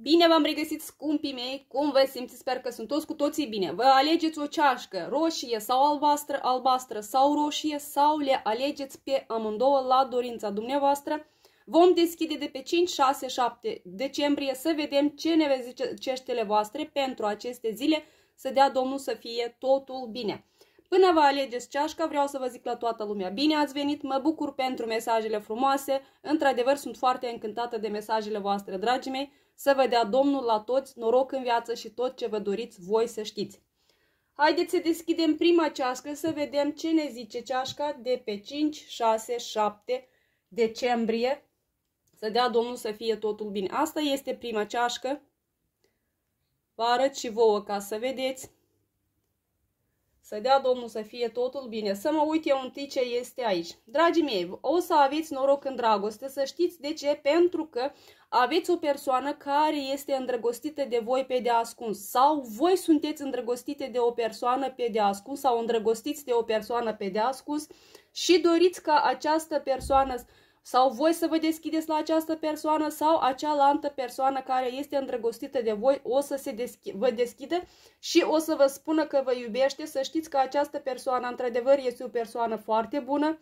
Bine v-am regăsit, scumpii mei! Cum vă simțiți? Sper că sunt toți cu toții bine. Vă alegeți o ceașcă roșie sau albastră, albastră sau roșie sau le alegeți pe amândouă la dorința dumneavoastră. Vom deschide de pe 5, 6, 7 decembrie să vedem ce ne vezi ceștele voastre pentru aceste zile, să dea Domnul să fie totul bine. Până vă alegeți ceașca, vreau să vă zic la toată lumea, bine ați venit, mă bucur pentru mesajele frumoase, într-adevăr sunt foarte încântată de mesajele voastre, dragii mei, să vă dea Domnul la toți noroc în viață și tot ce vă doriți voi să știți. Haideți să deschidem prima ceașcă să vedem ce ne zice ceașca de pe 5, 6, 7 decembrie. Să dea Domnul să fie totul bine. Asta este prima ceașcă. Vă arăt și vouă ca să vedeți. Să dea Domnul să fie totul bine. Să mă uit eu întâi ce este aici. Dragii mei, o să aveți noroc în dragoste, să știți de ce, pentru că aveți o persoană care este îndrăgostită de voi pe de ascuns sau voi sunteți îndrăgostite de o persoană pe de ascuns sau îndrăgostiți de o persoană pe de ascuns și doriți ca această persoană sau voi să vă deschideți la această persoană sau acealaltă persoană care este îndrăgostită de voi o să se deschi vă deschidă și o să vă spună că vă iubește. Să știți că această persoană într-adevăr este o persoană foarte bună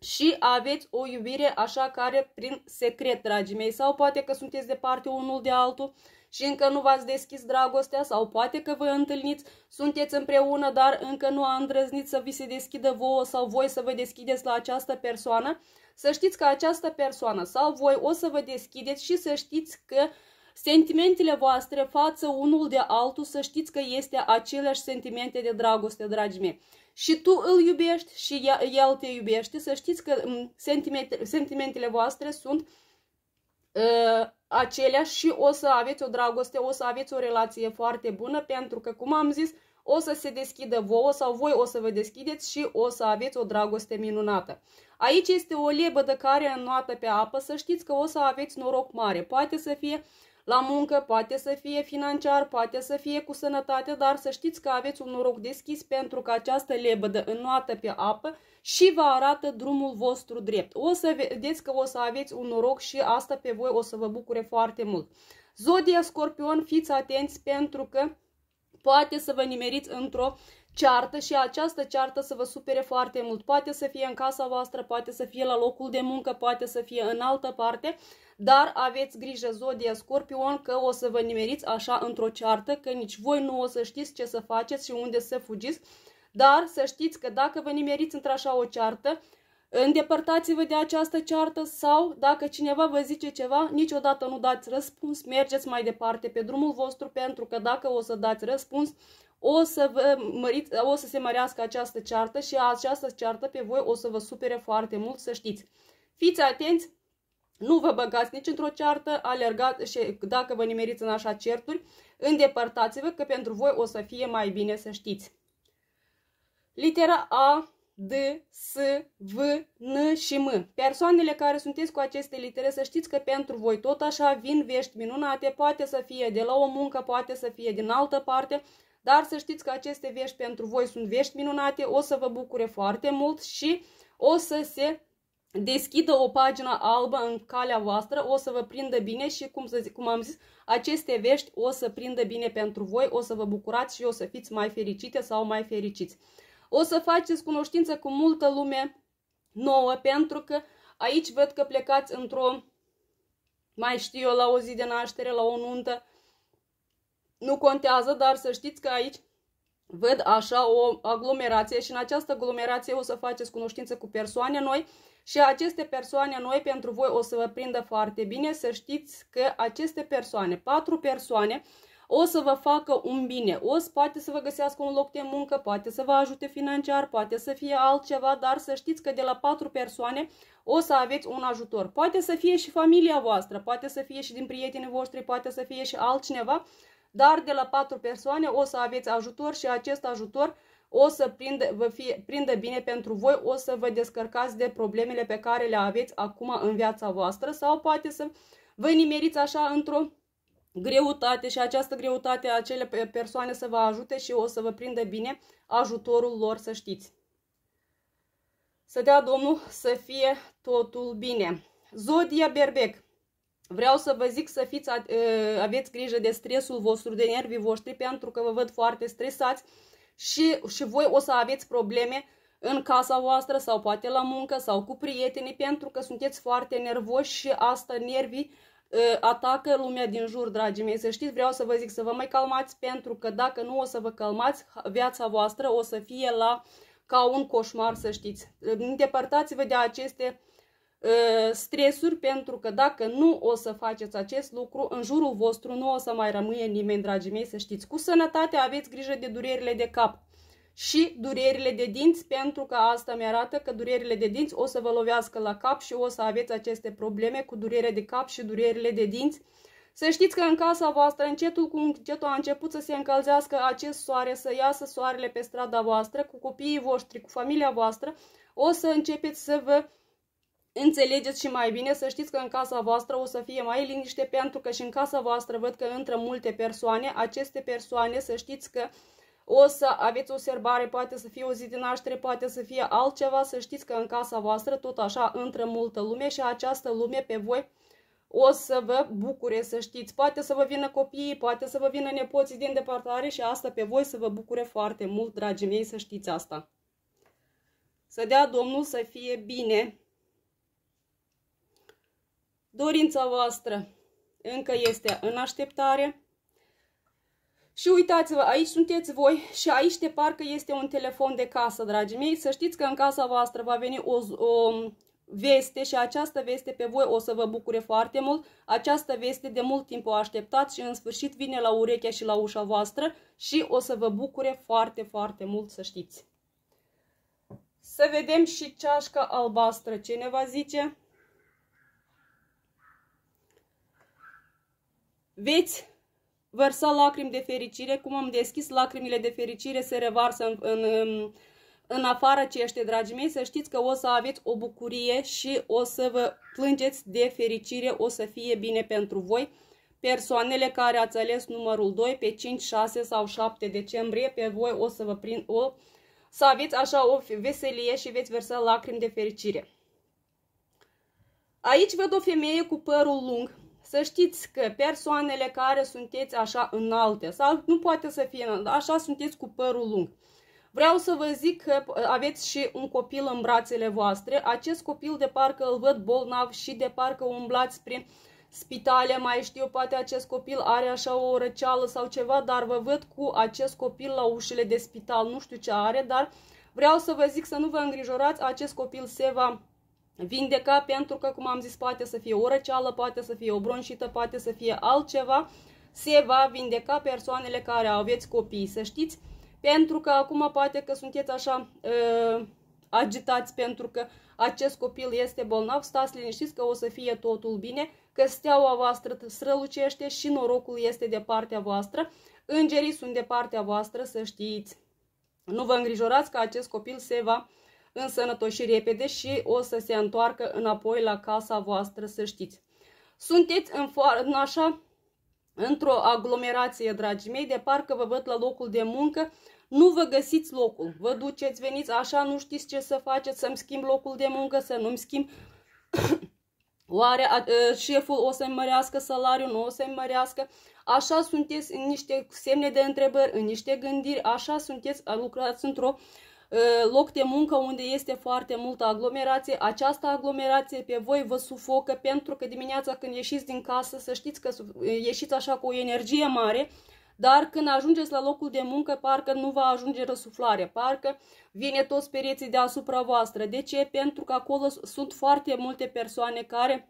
și aveți o iubire așa care prin secret, dragii mei, sau poate că sunteți departe unul de altul și încă nu v-ați deschis dragostea sau poate că vă întâlniți, sunteți împreună, dar încă nu a îndrăznit să vi se deschidă vouă sau voi să vă deschideți la această persoană, să știți că această persoană sau voi o să vă deschideți și să știți că Sentimentele voastre față unul de altul să știți că este aceleași sentimente de dragoste, dragii mei. Și tu îl iubești și el te iubește, să știți că sentimentele voastre sunt ă, aceleași și o să aveți o dragoste, o să aveți o relație foarte bună, pentru că, cum am zis, o să se deschidă vouă sau voi o să vă deschideți și o să aveți o dragoste minunată. Aici este o lebădă care înnoată pe apă, să știți că o să aveți noroc mare. Poate să fie uh, la muncă poate să fie financiar, poate să fie cu sănătate, dar să știți că aveți un noroc deschis pentru că această lebădă înnoată pe apă și vă arată drumul vostru drept. O să vedeți că o să aveți un noroc și asta pe voi o să vă bucure foarte mult. Zodia Scorpion, fiți atenți pentru că poate să vă nimeriți într-o ceartă și această ceartă să vă supere foarte mult. Poate să fie în casa voastră, poate să fie la locul de muncă, poate să fie în altă parte, dar aveți grijă, Zodia Scorpion, că o să vă nimeriți așa într-o ceartă, că nici voi nu o să știți ce să faceți și unde să fugiți, dar să știți că dacă vă nimeriți într-așa o ceartă, îndepărtați-vă de această ceartă sau, dacă cineva vă zice ceva, niciodată nu dați răspuns, mergeți mai departe pe drumul vostru, pentru că dacă o să dați răspuns, o să, vă măriți, o să se mărească această ceartă și această ceartă pe voi o să vă supere foarte mult, să știți. Fiți atenți, nu vă băgați nici într-o ceartă, alergați și dacă vă nimeriți în așa certuri, îndepărtați-vă că pentru voi o să fie mai bine, să știți. Litera A, D, S, V, N și M. Persoanele care sunteți cu aceste litere, să știți că pentru voi tot așa vin vești minunate, poate să fie de la o muncă, poate să fie din altă parte, dar să știți că aceste vești pentru voi sunt vești minunate, o să vă bucure foarte mult și o să se deschidă o pagină albă în calea voastră, o să vă prindă bine și, cum, să zic, cum am zis, aceste vești o să prindă bine pentru voi, o să vă bucurați și o să fiți mai fericite sau mai fericiți. O să faceți cunoștință cu multă lume nouă, pentru că aici văd că plecați într-o, mai știu eu, la o zi de naștere, la o nuntă, nu contează, dar să știți că aici văd așa o aglomerație și în această aglomerație o să faceți cunoștință cu persoane noi și aceste persoane noi pentru voi o să vă prindă foarte bine. Să știți că aceste persoane, patru persoane, o să vă facă un bine. O să poate să vă găsească un loc de muncă, poate să vă ajute financiar, poate să fie altceva, dar să știți că de la patru persoane o să aveți un ajutor. Poate să fie și familia voastră, poate să fie și din prietenii voștri, poate să fie și altcineva, dar de la patru persoane o să aveți ajutor și acest ajutor o să prindă, vă fie, prindă bine pentru voi, o să vă descărcați de problemele pe care le aveți acum în viața voastră sau poate să vă nimeriți așa într-o greutate și această greutate acele persoane să vă ajute și o să vă prindă bine ajutorul lor, să știți. Să dea Domnul să fie totul bine. Zodia Berbec Vreau să vă zic să fiți, ă, aveți grijă de stresul vostru, de nervii voștri, pentru că vă văd foarte stresați și, și voi o să aveți probleme în casa voastră sau poate la muncă sau cu prietenii, pentru că sunteți foarte nervoși și asta nervii ă, atacă lumea din jur, dragii mei. Să știți, vreau să vă zic să vă mai calmați, pentru că dacă nu o să vă calmați, viața voastră o să fie la ca un coșmar, să știți. Îndepărtați-vă de aceste Ă, stresuri pentru că dacă nu o să faceți acest lucru, în jurul vostru nu o să mai rămâie nimeni, dragii mei, să știți. Cu sănătate aveți grijă de durerile de cap și durerile de dinți pentru că asta mi-arată că durerile de dinți o să vă lovească la cap și o să aveți aceste probleme cu durere de cap și durerile de dinți. Să știți că în casa voastră încetul cu încetul a început să se încălzească acest soare, să iasă soarele pe strada voastră, cu copiii voștri, cu familia voastră, o să începeți să vă înțelegeți și mai bine, să știți că în casa voastră o să fie mai liniște, pentru că și în casa voastră văd că intră multe persoane. Aceste persoane, să știți că o să aveți o serbare, poate să fie o zi de naștere, poate să fie altceva, să știți că în casa voastră tot așa intră multă lume și această lume pe voi o să vă bucure, să știți. Poate să vă vină copiii, poate să vă vină nepoții din departare și asta pe voi să vă bucure foarte mult, dragii mei, să știți asta. Să dea Domnul să fie bine! Dorința voastră încă este în așteptare. Și uitați-vă, aici sunteți voi și aici de parcă este un telefon de casă, dragii mei. Să știți că în casa voastră va veni o, o veste și această veste pe voi o să vă bucure foarte mult. Această veste de mult timp o așteptați și în sfârșit vine la urechea și la ușa voastră și o să vă bucure foarte, foarte mult, să știți. Să vedem și ceașca albastră, Ce ne va zice... veți vărsa lacrimi de fericire, cum am deschis lacrimile de fericire se revarsă în, în, în, afară cește, dragii mei, să știți că o să aveți o bucurie și o să vă plângeți de fericire, o să fie bine pentru voi. Persoanele care ați ales numărul 2 pe 5, 6 sau 7 decembrie, pe voi o să vă prind o să aveți așa o veselie și veți versa lacrimi de fericire. Aici văd o femeie cu părul lung, să știți că persoanele care sunteți așa înalte sau nu poate să fie înalte, așa sunteți cu părul lung. Vreau să vă zic că aveți și un copil în brațele voastre. Acest copil de parcă îl văd bolnav și de parcă umblați prin spitale, mai știu, poate acest copil are așa o răceală sau ceva, dar vă văd cu acest copil la ușile de spital, nu știu ce are, dar vreau să vă zic să nu vă îngrijorați, acest copil se va vindeca pentru că, cum am zis, poate să fie o răceală, poate să fie o bronșită, poate să fie altceva, se va vindeca persoanele care aveți copii, să știți, pentru că acum poate că sunteți așa uh, agitați pentru că acest copil este bolnav, stați liniștiți că o să fie totul bine, că steaua voastră strălucește și norocul este de partea voastră, îngerii sunt de partea voastră, să știți. Nu vă îngrijorați că acest copil se va însănătoși repede și o să se întoarcă înapoi la casa voastră, să știți. Sunteți în, în așa, într-o aglomerație, dragii mei, de parcă vă văd la locul de muncă, nu vă găsiți locul, vă duceți, veniți așa, nu știți ce să faceți, să-mi schimb locul de muncă, să nu-mi schimb... Oare a, a, ă, șeful o să-mi mărească salariul, nu o să-mi mărească? Așa sunteți în niște semne de întrebări, în niște gândiri, așa sunteți, lucrați într-o uh, Ă, loc de muncă unde este foarte multă aglomerație. Această aglomerație pe voi vă sufocă pentru că dimineața când ieșiți din casă, să știți că ieșiți așa cu o energie mare, dar când ajungeți la locul de muncă, parcă nu va ajunge răsuflare, parcă vine toți pereții deasupra voastră. De ce? Pentru că acolo sunt foarte multe persoane care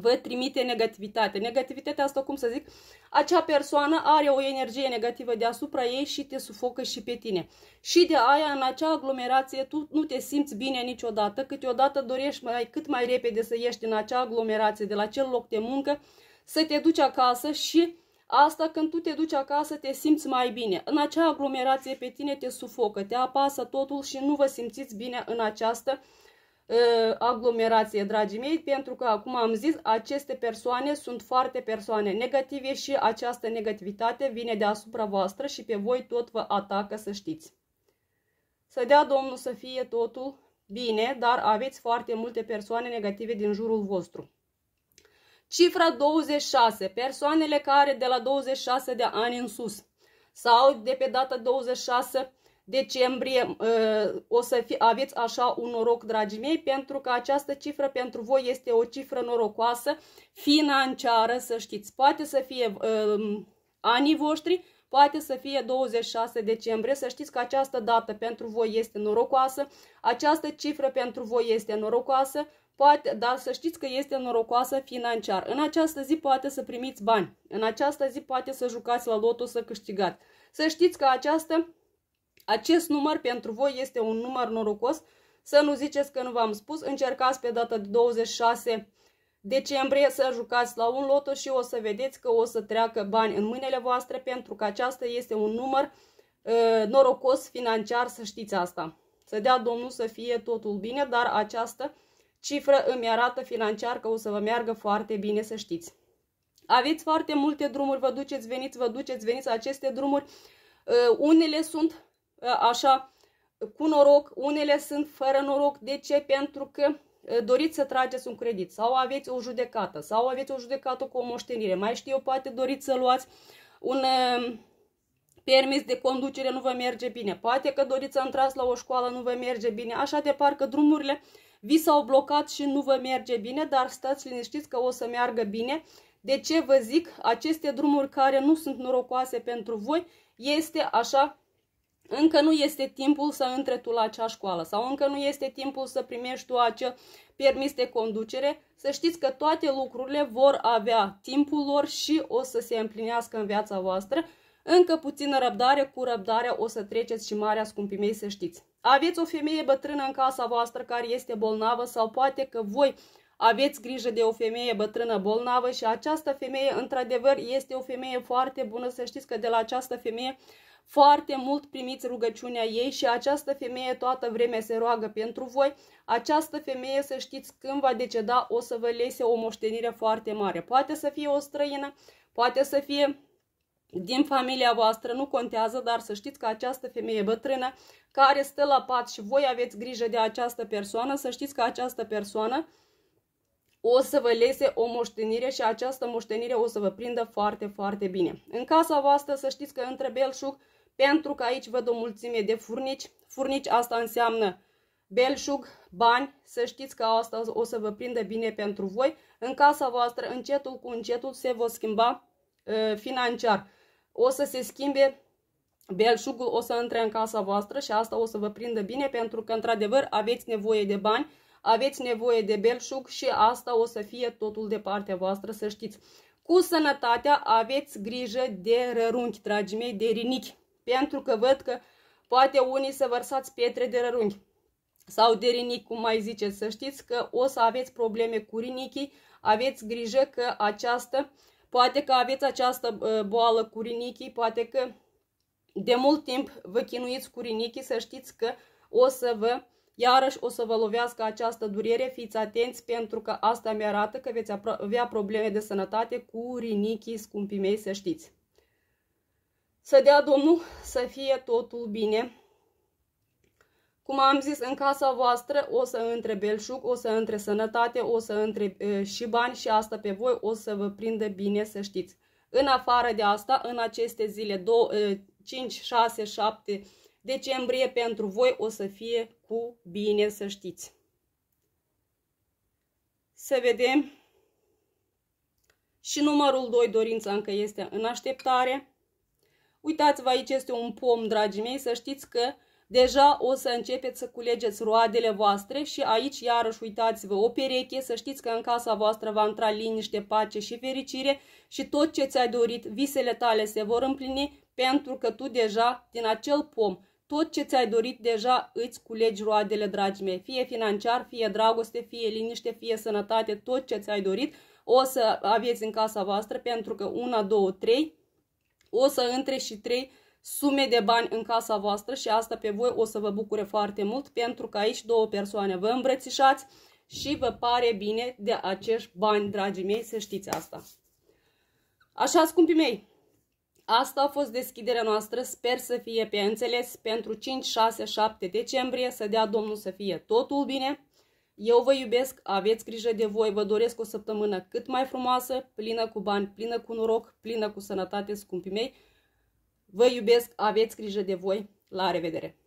vă trimite negativitate. Negativitatea asta, cum să zic, acea persoană are o energie negativă deasupra ei și te sufocă și pe tine. Și de aia, în acea aglomerație, tu nu te simți bine niciodată, câteodată dorești mai, cât mai repede să ieși din acea aglomerație, de la acel loc de muncă, să te duci acasă și asta când tu te duci acasă te simți mai bine. În acea aglomerație pe tine te sufocă, te apasă totul și nu vă simțiți bine în această Ă, aglomerație, dragii mei, pentru că, acum am zis, aceste persoane sunt foarte persoane negative și această negativitate vine deasupra voastră și pe voi tot vă atacă, să știți. Să dea Domnul să fie totul bine, dar aveți foarte multe persoane negative din jurul vostru. Cifra 26. Persoanele care de la 26 de ani în sus sau de pe data 26 decembrie ă, o să fi, aveți așa un noroc, dragii mei, pentru că această cifră pentru voi este o cifră norocoasă, financiară, să știți. Poate să fie ă, anii voștri, poate să fie 26 decembrie, să știți că această dată pentru voi este norocoasă, această cifră pentru voi este norocoasă, poate, dar să știți că este norocoasă financiar. În această zi poate să primiți bani, în această zi poate să jucați la lotul să câștigați. Să știți că această acest număr pentru voi este un număr norocos. Să nu ziceți că nu v-am spus. Încercați pe data de 26 decembrie să jucați la un loto și o să vedeți că o să treacă bani în mâinile voastre pentru că aceasta este un număr uh, norocos financiar, să știți asta. Să dea Domnul să fie totul bine, dar această cifră îmi arată financiar că o să vă meargă foarte bine, să știți. Aveți foarte multe drumuri, vă duceți, veniți, vă duceți, veniți aceste drumuri. Uh, unele sunt așa, cu noroc, unele sunt fără noroc. De ce? Pentru că doriți să trageți un credit sau aveți o judecată sau aveți o judecată cu o moștenire. Mai știu, poate doriți să luați un permis de conducere, nu vă merge bine. Poate că doriți să intrați la o școală, nu vă merge bine. Așa de parcă drumurile vi s-au blocat și nu vă merge bine, dar stați liniștiți că o să meargă bine. De ce vă zic, aceste drumuri care nu sunt norocoase pentru voi, este așa încă nu este timpul să intre tu la acea școală sau încă nu este timpul să primești tu acea permis de conducere, să știți că toate lucrurile vor avea timpul lor și o să se împlinească în viața voastră. Încă puțină răbdare, cu răbdarea o să treceți și marea mei să știți. Aveți o femeie bătrână în casa voastră care este bolnavă sau poate că voi aveți grijă de o femeie bătrână bolnavă și această femeie într-adevăr este o femeie foarte bună, să știți că de la această femeie foarte mult primiți rugăciunea ei și această femeie toată vremea se roagă pentru voi. Această femeie, să știți, când va deceda, o să vă lese o moștenire foarte mare. Poate să fie o străină, poate să fie din familia voastră, nu contează, dar să știți că această femeie bătrână care stă la pat și voi aveți grijă de această persoană, să știți că această persoană o să vă lese o moștenire și această moștenire o să vă prindă foarte, foarte bine. În casa voastră să știți că între belșug pentru că aici văd o mulțime de furnici. Furnici asta înseamnă belșug, bani, să știți că asta o să vă prindă bine pentru voi. În casa voastră, încetul cu încetul, se va schimba uh, financiar. O să se schimbe belșugul, o să intre în casa voastră și asta o să vă prindă bine pentru că, într-adevăr, aveți nevoie de bani, aveți nevoie de belșug și asta o să fie totul de partea voastră, să știți. Cu sănătatea aveți grijă de rărunchi, dragii mei, de rinichi pentru că văd că poate unii să vărsați pietre de rărunghi sau de rinic, cum mai ziceți. Să știți că o să aveți probleme cu rinichii, aveți grijă că această, poate că aveți această boală cu rinichii, poate că de mult timp vă chinuiți cu rinichii, să știți că o să vă, iarăși o să vă lovească această durere, fiți atenți pentru că asta mi arată că veți avea probleme de sănătate cu rinichii, scumpii mei, să știți. Să dea Domnul să fie totul bine. Cum am zis, în casa voastră o să între belșug, o să între sănătate, o să între e, și bani și asta pe voi o să vă prindă bine, să știți. În afară de asta, în aceste zile 2, 5, 6, 7 decembrie pentru voi o să fie cu bine, să știți. Să vedem. Și numărul 2, dorința încă este în așteptare. Uitați-vă, aici este un pom, dragii mei, să știți că deja o să începeți să culegeți roadele voastre și aici, iarăși, uitați-vă, o pereche, să știți că în casa voastră va intra liniște, pace și fericire și tot ce ți-ai dorit, visele tale se vor împlini pentru că tu deja, din acel pom, tot ce ți-ai dorit deja îți culegi roadele, dragii mei, fie financiar, fie dragoste, fie liniște, fie sănătate, tot ce ți-ai dorit o să aveți în casa voastră pentru că una, două, trei, o să între și trei sume de bani în casa voastră și asta pe voi o să vă bucure foarte mult pentru că aici două persoane vă îmbrățișați și vă pare bine de acești bani, dragii mei, să știți asta. Așa, scumpii mei, asta a fost deschiderea noastră, sper să fie pe înțeles pentru 5, 6, 7 decembrie, să dea Domnul să fie totul bine. Eu vă iubesc, aveți grijă de voi, vă doresc o săptămână cât mai frumoasă, plină cu bani, plină cu noroc, plină cu sănătate, scumpii mei. Vă iubesc, aveți grijă de voi, la revedere!